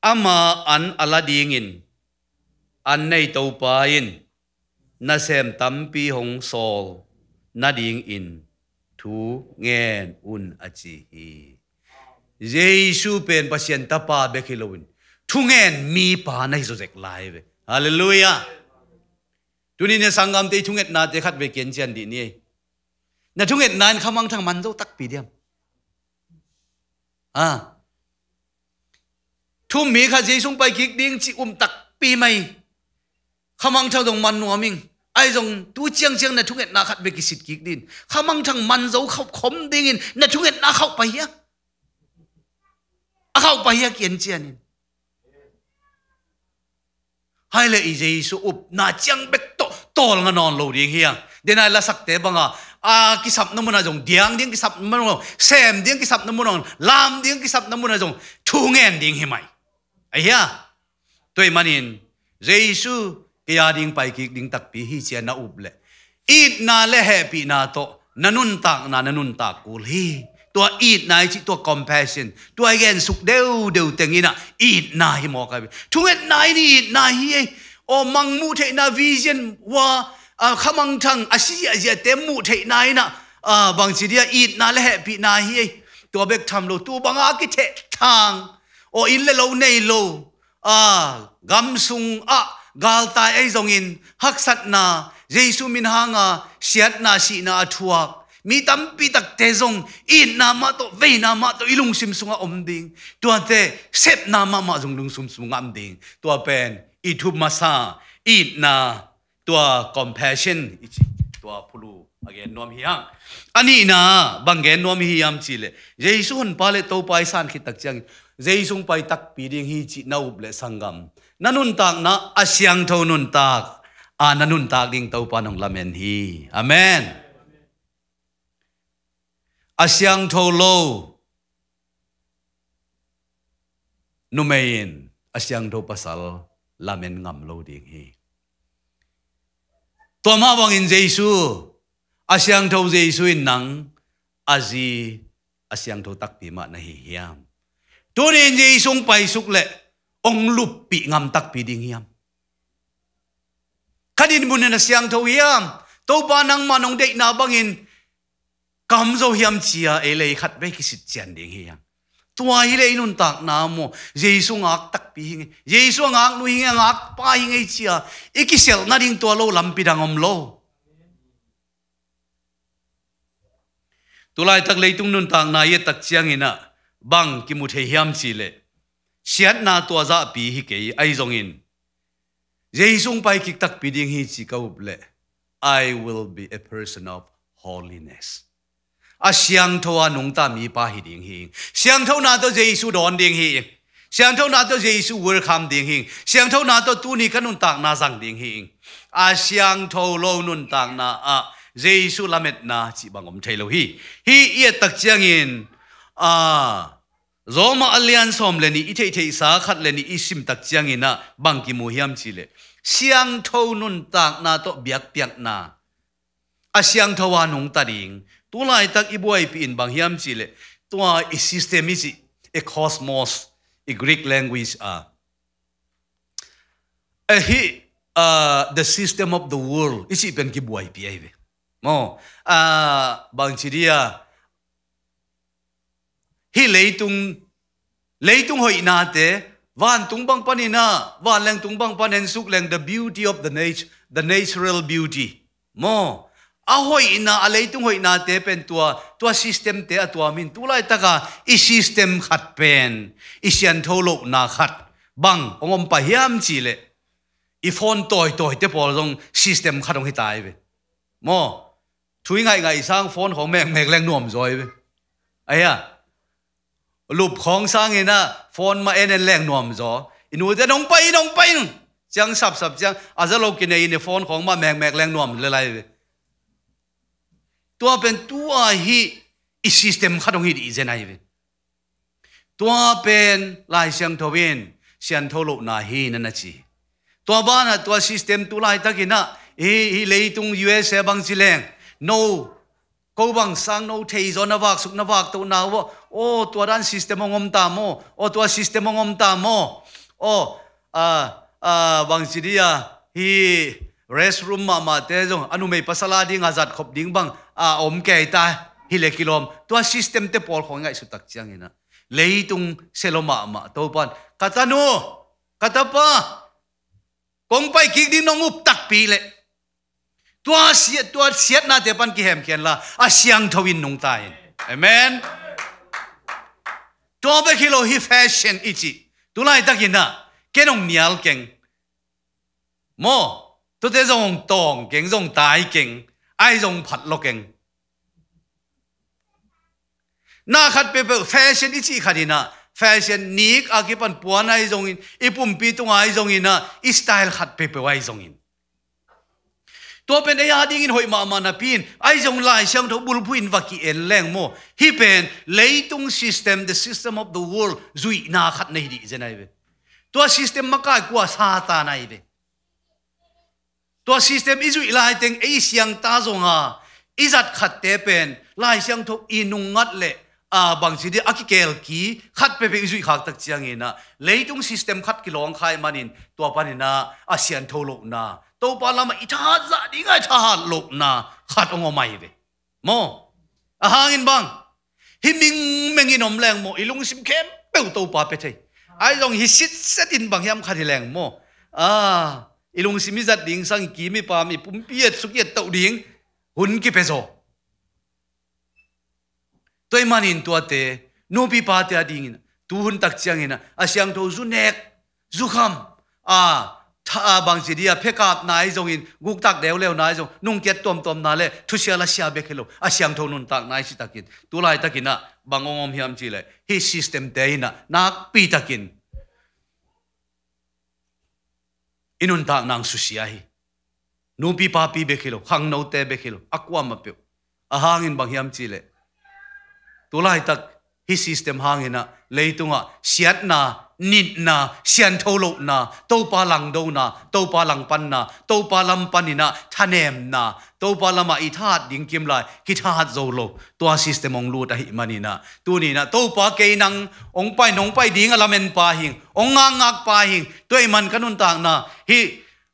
[SPEAKER 1] ama an alading in an nay to pa in na sem tam pi hong sol na ding in thu ngen un achi hi jesu pen pasien tapa bekhiloin thu ngen mi pa na hi zek lai ve hallelujah tuni ne sangam te thunget na te khat ve ken chen di ni na thunget nan khamang thang man zo tak pi diam a thu mi kha jesu pai kik ding chi um tak pi mai khamang thang dong man nuaming ai dòng tu chiang chiang na chúng na khát về cái xịt kịch din khao mang thằng man dấu khóc khom đinh in na chúng na khao bài hiếc à khóc bài hiếc kiến chiang in hay là ý gì số ụp na chiang bẹt to to là non lâu điên hiếc đến ai là sắc tế bằng à à cái sập nó muốn là dùng điang điang cái sập nó muốn xem điang cái sập nó muốn là làm điang cái sập nó muốn là dùng thu nghe điang hi mày ấy hiếc tôi mà nhìn Jesus กียดิ่งไปกิกดิ่งตักปีฮีเชียนาอุบเลยอีดนาเลเฮปีนาโตนันุนตักนานันุนตักกูลีตัวอีดนาจิตตัว compassion ตัวแกนสุกเดวเดวเตงินะอีดนาฮิมอกับทุกเอ็ดนายนี่อีดนาฮเฮโอมังมูเทนาวิเจนว่าขมังทังอาศิอาเจเตมูเทนายนะบางทีเดียอีดนาเลเฮปีนาเฮตัวเบกทำโลตัวบางอากิเททางโออินเลโลเนโลอ่ากัมซุงอ่ะ gal ta ei zong in hak sat na jesu min ha nga siat na si na athuak mi tam pi tak te zong i na ma to ve na ma to ilung sim sunga om ding tu ante sep na ma ma zong lung sum sum ngam ding tu pen i thu ma sa i na tua compassion ichi tua pulu again nom hiang ani na bange nom hi yam chile jesu hon pale to pai san khit tak chang jesu pai tak pi ding hi chi na up le sangam na tak na asyang thau nun tak a ah, na tak ding tau panong lamen hi amen asyang thau lo numein asyang thau pasal lamen ngam lo ding hi to ma bang in jesu asyang thau jesu in nang aji asyang thau tak pi ma na hi hiam tu rin jesu pai suk le ong lup pi ngam tak pi ding hiam kadin mun na siang tho hiam to ba nang manong dei na bangin kam zo hiam chia ele khat ve ki sit ding hiam tua hile le tak na mo jesu ngak tak pi hing jesu ngak nu hing ngak pa hing ei chia ikisel e na ding to lo lam pi dangom lo tulai tak leitung nun tak na ye tak chiang ina bang ki mu the hiam chi siat na tua za pi hi ke ai zong in sung pai kik tak pi ding hi chi ka up le i will be a person of holiness a siang thoa nung ta mi pa hi ding hi siang tho na to jeisu don ding hi siang tho na to jeisu welcome ding hi siang tho na to tu ni kanun tak na sang ding hi a siang tho lo nun tak na a jeisu lamet na chi bangom thailo hi hi ye tak chiang in a Roma Alliance som leni ite ite sa khat leni isim tak chiang ina bangki mu hiam chile siang tho nun tak na to biak piak na a siang tho wa nong ta ding tu lai tak ibuai pi in bang hiam le. chile tua i system is a e cosmos i greek language a a hi uh, the system of the world isi pen ki buai pi ai ve mo a bang chiria hi leitung leitung hoi na te wan tung bang pani na wan leng tung bang panen suk leng the beauty of the nature the natural beauty mo ahoi ina alei tung hoi na te pen tua tua system te atwa min tulai taka i system khat pen i sian tholo na khat bang ongom pa hiam chi le i phone toy toy te pol jong system khat ong hi tai be mo thui ngai ngai sang phone khong mek mek leng nuam zoi be aya ลูกของสร้างเงนะฟอนมาเอ็นแรงนวมจออินูจะนองไปนองไปนึงจังสับสับจังอาจจะโลกินเนในฟอนของมาแมงแมกแรงนวมอะไตัวเป็นตัวฮีอีสิสเต็มขัดองฮีดีเจนไอเวตัวเป็นลายเสียงทวินเสียงทลุนาฮีนั่นนะจีตัวบ้านตัวสิสเต็มตัวลายตะกินะฮีฮีเลยตุงยูเอสเอบางจีเลงโนกบังสังโนเทยอนวักสุกนวักตัวนาวโอ้ตัวด้นสิสเต็มงมตามโมโอ้ตัวสิสเต็มงมตามโมโอ้อ่าอ่าบางสิดียฮีเรสรูมมามาเตจงอนุเมย์ปัสลาดิงอาจัดขบดิ้งบังอ่าอมแก่ตาฮิเลกิลอมตัวสิสเต็มเตปอลของไงสุดตักเจียงนะเลยตุงเซลมามาตัวปันคาตานูคาตาปะกงไปกิกดิ้งนงอุบตักปีเลยตัวเสียตัวเสียนาเตปันกิเหมเขียนละอาเสียงทวินนงตายเอเมนตัวเบคิโลฮิแฟชั่นอิจิตุไลตักินะเกนงเนียลเก่งโมตัวเตจงตองเก่งจงตายเก่งไอจงผัดโลเก่งนาขัดเปเปแฟชั่นอิจิขัดินะแฟชั่นนิกอากิปันปวนไอจงอินอิปุ่มปีตุงไอจงอินะอิสไตล์ขัดเปเปไอจงอินตัวเป็นไอ้ยาดิ้งหอยมามานาพินไอ้จงล่เชียงทบุรพินวักีเอ็ลแรงโมฮิเป็นเลยตุง system the system of the world จุยนาขัดในดีจะไอเวตัว system มากายกว่าซาตานไอเวตัว system อิจุยล่ยเต็งไอ้เชียงตาจงอาอิจัดขัดเตเป็นล่เชียงทบอินุงัดเละอาบาง่งเดียอักเกลกีขัดไปเป็นจุยขากตักเจียงเงินะเลยตุง system ขัดกิลองไขมันินตัวปานนะอาเซียนทโลกนะ tô pa lama itha za đi ngai tha lok na khat ong mai ve mo a à, in bang hi ming meng inom leng mo ilung sim kem pe tô pa pe thei ai dong hi sit set in bang yam khati leng mo a à, ilung sim zat ding sang ki mi pa mi pum piet suk yet tau ding hun ki pe zo toi manin tuate no pi pa te ading tu hun tak chiang ina a à. siang tho zu nek zu kham a ถ้าบางสิเดียเพกาดนายจงอินกุกตักเดวเลวนายจงนุ่งเก็ตตอมตอมนาเลทุเสียละเสียเบคโลอาเสียงทนุนตักนายสิตักินตุลายตักินะบางองอมฮิมจีเลยฮีสิสเต็มเตยนะนักปีตักินอินุนตักนางสุสียฮีนูปีปาปีเบคโลขังโนเตเบคโลอักวามาเปียวอาหางอินบางฮิมจีเลยตุลายตักฮีสิสเต็มหางอินะเลยตุงะเสียดนานิดนาเสียนท่าลนาโตาปาลังโดนาโตาปาลังปันนาโตาปาลัมปันินาทนเนมนาโตาปาลมาอิทาดยิงกิมลายกิทาดโจโลตัวสิสเต์มองลูดหิมันินาตัวนี้นะโตาปาเกนังองไปนองไปดิงอลาเมนปาหิงองงางักปาหิงตัวมันกันุนต่างนาฮิ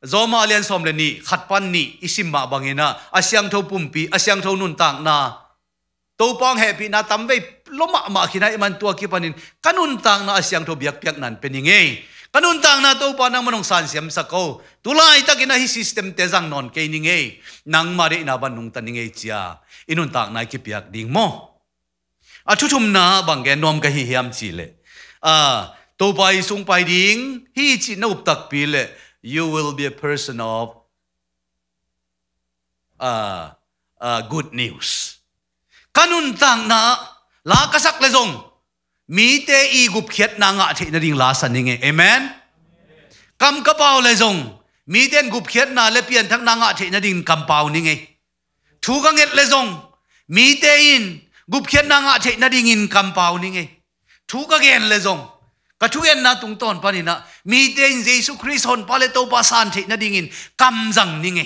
[SPEAKER 1] โจมาเลียนสมเลนี่ขัดปันนี่อิสิมมาบังเงนาอาเซียงเท่าปุ่มปีอาเซียงเท่านุนต่างนาโตาปองแฮปีนาตั้มไว loma ma khina iman tua ki panin kanun tang na asyang to biak piak nan peninge kanun tang na to pa nang manong san siam sako tulai ta kina hi system te jang non ke ninge nang mari na ban nung taninge chia inun tang na ki piak ding mo a chu chum na bang ge nom ka hi hiam chi le a to pai sung pai ding hi chi na up tak pi le you will be a person of uh, uh, good news kanun tang na ลากระสักเลยจงมีเตอีกุบเขียดนางะเทนดิงลาสันยังไงเอเมนกำกระเป๋าเลยจงมีเตนกุบเขียดนาเลเปียนทั้งนางะเทนดิงกำเป๋านี่ไงถูกกังเอ็ดเลยจงมีเตอินกุบเขียดนางะเทนดิงอินกำเป๋านี่ไงถูกกังเอ็ดเลยจงกระทุเอ็นนาตุงต้นปานินะมีเตินเยซูคริสต์คนปาเลโตปาซานเทนดิงอินกำจังนี่ไง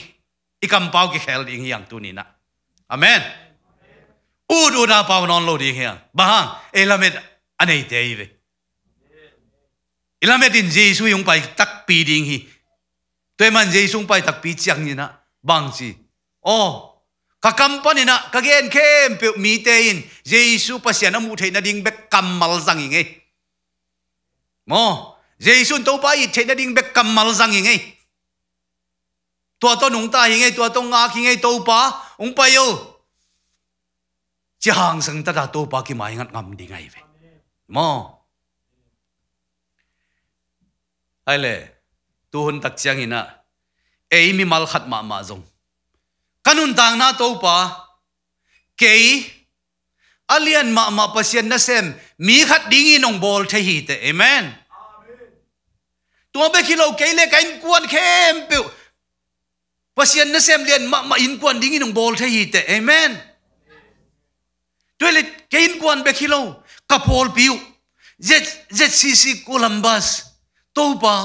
[SPEAKER 1] อีกำเป๋ากี่แคลดิ่งยังตัวนี้นะอเมน u du da pa non lo di he ba ha elamet anei dei ve elamet in jesu yung pai tak pi ding hi toy man jesu pai tak pi chang ni na bang si, o oh, ka kam pa ni na ka gen kem mi te in jesu pa sian amu the na ding be kam mal zang ing e mo jesu to pa i the na ding be kam mal zang ing e tua to nung ta hi ngai tua to nga ki ngai to pa ung pa yo chỉ hàng sang ta đã tu ba cái mai ngắt ngầm đi ngay về mà, ai lệ tu hôn tắc chiang ina ấy à. mi mal khát mà mà dùng kanun tang na tô ba kei alian ma ma pasien na sem mi khát đi nghi nong bol thay hi te amen tu bé khi lâu kei lệ cái quan khem biểu pasien na sem liền ma ma in quan đi nghi nong bol thay hi te amen toilet kein kwan be khilo kapol piu jet jet cc columbus topa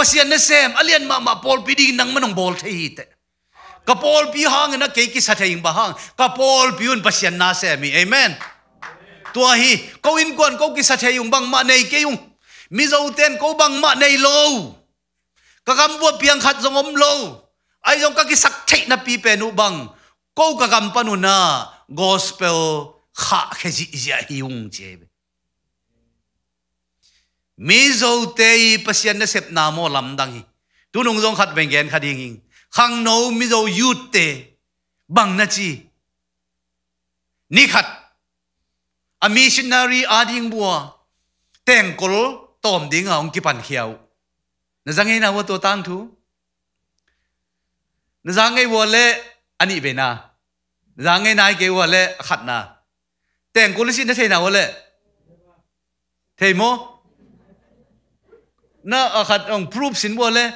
[SPEAKER 1] pasian ne sem alian ma ma pol pi ding nang manong bol thei te kapol pi hang na ke ki sa thei ba hang kapol piun pasian na se mi amen tua hi ko in kwan ko ki sa thei yung bang ma nei ke yung mi zo ten ko bang ma nei lo ka gam bu piang khat zong om lo ai zong ka ki sak thei na pi pe nu bang ko ka gam panu na gospel kha khe ji ja hiung che be mi zo te pasian na sep na mo lam dang hi tu nung zong khat beng gen kha ding ing khang no mi zo yut te bang na chi ni khat a missionary ading bua teng kol tom ding ang ki pan hiao na zang na wo to tang thu na zang ai wo le ani ve na rằng ngay nay kêu vợ lệ khát na tiền cô lấy xin thế nào vợ thế mô nó ờ, khát ông proof xin vợ lệ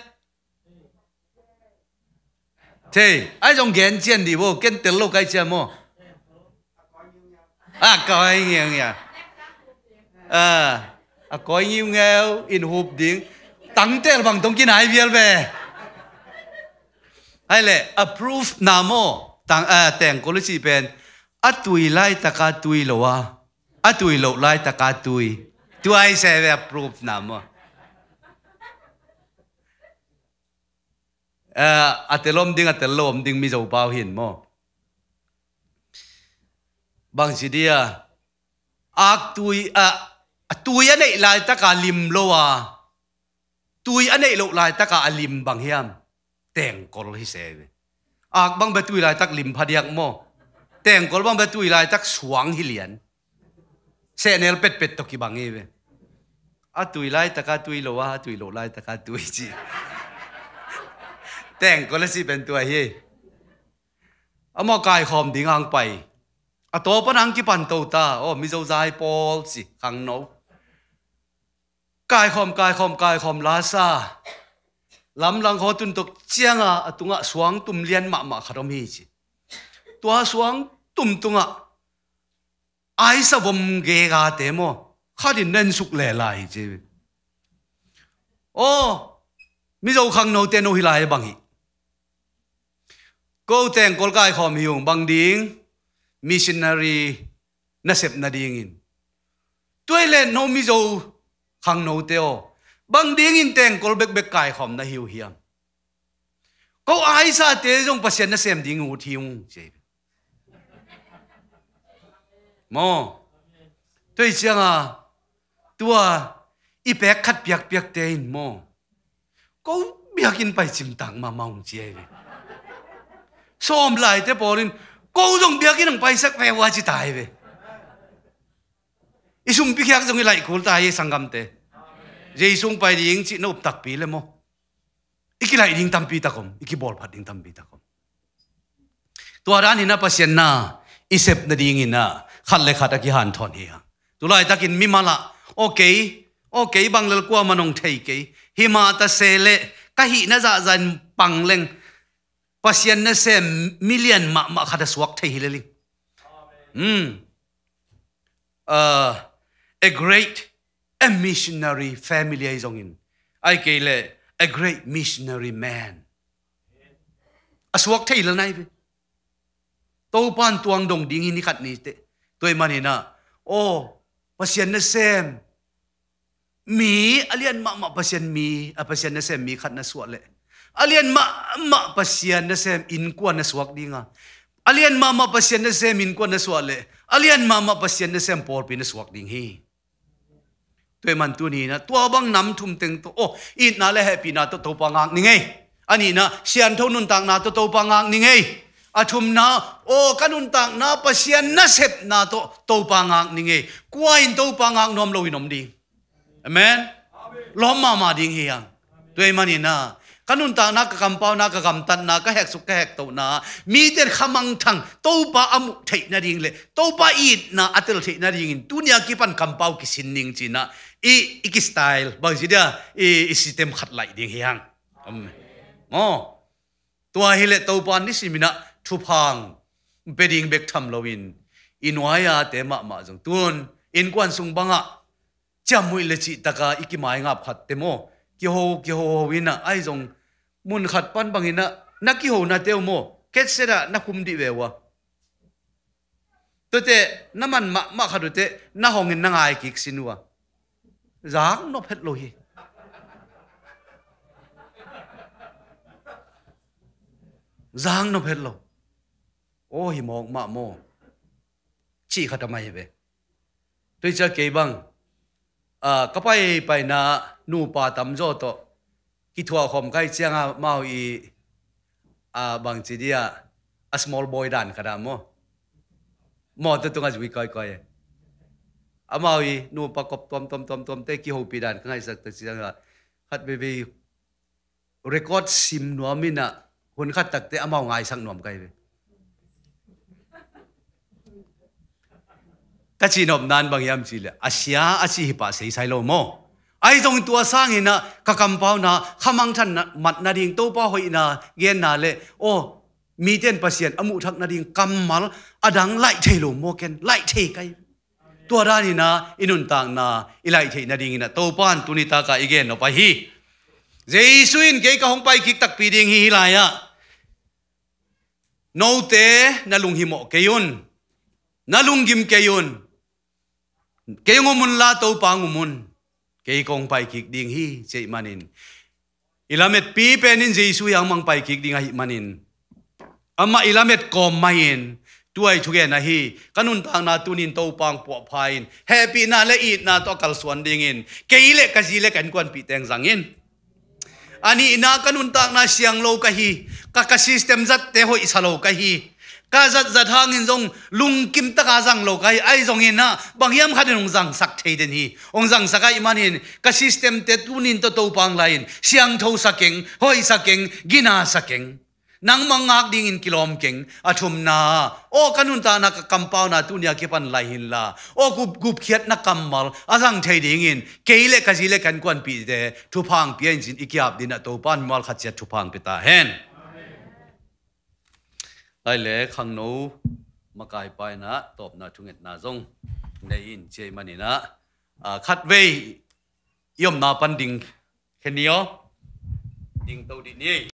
[SPEAKER 1] thế ai trong kiến chiến đi vô kiến tiền lâu cái gì mô à coi nhiều nhỉ à à coi nhiều nghèo in hộp điện tăng tiền bằng tông kia này về hay là approve nào mô ต่างเออแต่งก็รู้สิเป็นอัตุยไล่ตะกาตุยหรอวะอัตุยหลไล่ตะกาตุยตัวไอ้เสวปรูปนามะเอ่ออัตลมดิ้งอัตลมดิ้งมีเจ้าเปล่าเห็นมั้บางสิเดียอักตุยอ่ะตุยอันไหนลายตะกาลิมโลวะตุยอันไหนโลลายตะกาลิมบางเฮียมแต่งกอลฮิเซเอากบังเบตุยลายตักลิมพเดียกโมแต่งกอลบังเบตุยลายตักสวงฮิเลียนเนเอลเป็ดเป็ดตกิบังเอเวอาตุยลลยตะกาตุยโลว่าตุยโลไลยตะกาตุยจีแต่งกอลสิเป็นตัวเฮอามอกายคอมดิ่งองไปอาโตปนังกิปันโตตาโอ้มิเจ้าใจปอลสิขังโนกายคอมกายคอมกายคอมลาซา lam lang ho tun tok chianga atunga suang tum lian ma ma kharom hi chi tua suang tum tunga ai sa vom ge ga te mo khadin nen suk le lai chi o mi zo khang no te no hi lai bang hi ko teng kol kai khom hi yung bang ding missionary na sep na ding in tuile no mi zo khang no te o bang ding in teng kol bek bek cài khom na hiu hiam ko ai sa te jong pasien na sem ding u thiung che mo tôi chang à tua i bẹc khát bẹc bẹc te in mo ko bẹc in bài chim tang ma mong che som lại thế bỏ lên cô dùng bẹc in thằng bay sắc ve hoa chỉ tài về ý sung biết khác dùng cái lại cố tài e sang gầm thế Jason pai ding chi no tak pi le mo. Iki lai ding tam pi takom, iki bol phat ding tam pi takom. Tua ran hina pasien na, isep na ding ina, khat le khat aki han thon hi ha. Tu lai takin mi mala, okay, okay bang lal kwa manong thei ke. Hima ta se le, ka hi na za zan pang leng. Pasien na se million ma ma khada swak thei hi le ling. Mm. Uh, a great a missionary family ấy zong in ai ke là a great missionary man aswak à, thei lanai be to pan tuang dong ding ni khat ni te toy mani na o pasian na sem mi alian à ma ma pasian mi à, a pasian na sem mi khat na suwa le alian ma ma pasian na sem in kwa na suwak dinga alian ma ma pasian na sem in kwa na suwa le alian ma ma pasian na sem por pi na suwak ding hi ตัวมันตัวนี้นะตัวบังน้ำทุ่มเต็งตัวโอ้อีน่าเลยแฮปปี้นะตัวตัวปังอักนี่ไงอันนี้นะเสียนเท่านุนต่างนะตัวตัวปังอักนี่ไงอาชุมนาโอ้กันุนต่างนะปัสยานนะเสพนาตัวตัวปังอักนี่ไงกวายตัวปังอักนอมลอยนอมดีอเมนล้อมมามาดิ่งเฮียงตัวมันนี่นะ kanun ta na ka kam pau na ka kam tan na ka hek su ka hek to na mi ter khamang thang to pa amu thei na ring le to pa i na atel thei na ring dunia ki pan kam pau ki sin ning chi na i iki style bang ji da i system khat lai ding hiang am mo tua hi le to pa ni simina thu phang beding bek tham lowin inwaya te ma ma jong tun in kwan sung banga mui le chi taka iki ikimai ngap khat te mo ki ho ki ho na ai jong muốn khát pan bangina na na ki hồ na tiêu teo kết sẽ sera na khum đi về di wewa to te naman ma khát khadu te na hongin na ngai ki sinwa zang no phet lo hi zang no phet lo o hi mok ma mo chi khatamai về tôi cha kế bằng เอ่อก็ไปไปนะนูปาตำโจตกิทัวคมใกล้เชียงอาเมาอีอ่าบางจีเดีย a small boy ดันขนาดมั้มอดตัวงจุ๊ก้อยกอยเอามาอีนูปากบตอมตอมตอมตอมเตกิโฮปีดันข้างสักตะเชียงลาขัดไปไปรีคอร์ดซิมนัวมินะคนขัดตักเตะอามางายสักหน่วมไกลไป ka chi nop nan bang yam chi asia achi hi pa sei sai lo mo ai jong tua sang ina ka kam pau na khamang than na mat na ding to pa hoi na gen na le o mi ten pasien amu thak na ding kam mal adang lai thei lo mo ken lai thei kai tua ra ni na inun tang na ilai thei na ding na to pan tu ni ta ka igen no pa hi jeisuin ke ka hong pai khik tak pi ding hi hilaya no te na lung hi mo ke yun na lung gim ke yun ke ngo mun la to pa ngu mun ke kong pai kik ding hi che manin ilamet pi penin jesu yang mang pai kik ding hi manin ama ilamet kom main tuai thuge na hi kanun tang na tunin to pang po phain happy na le it na to kal suan ding in ke ile ka ji le kan kwan pi teng zangin ani ina kanun tang na siang lo ka hi ka ka system zat te ho isalo ka hi ka zat zat hàng in zong lùng kim ta ka zang lo kai ai zong in na bang yam kha den zang sak thei den hi ong zang saka iman in ka system te tu nin to to pang lain siang tho sakeng hoi sakeng gina sakeng nang mangak ding in kilom kinh athum na o kanun ta na kampau na tunya ke pan lai hin la ô gup gup khiat na kammal azang thei ding in keile ka jile kan kwan pi de tu phang pian jin ikyap đi na tu pan mal kha che tu phang pe ta hen ไยเลขังนนมากายไปนะตอบนาทุงเอ็ดนาจงในอินเจมันนี่นะคัดเวย่อมนาปันดิงแค่นี้อ๋อดิงเตาดินี่